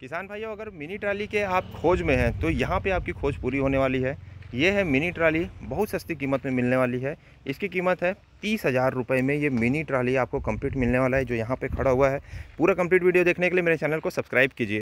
किसान भाइयों अगर मिनी ट्राली के आप खोज में हैं तो यहाँ पे आपकी खोज पूरी होने वाली है ये है मिनी ट्राली बहुत सस्ती कीमत में मिलने वाली है इसकी कीमत है तीस हज़ार रुपये में ये मिनी ट्राली आपको कंप्लीट मिलने वाला है जो यहाँ पे खड़ा हुआ है पूरा कंप्लीट वीडियो देखने के लिए मेरे चैनल को सब्सक्राइब कीजिए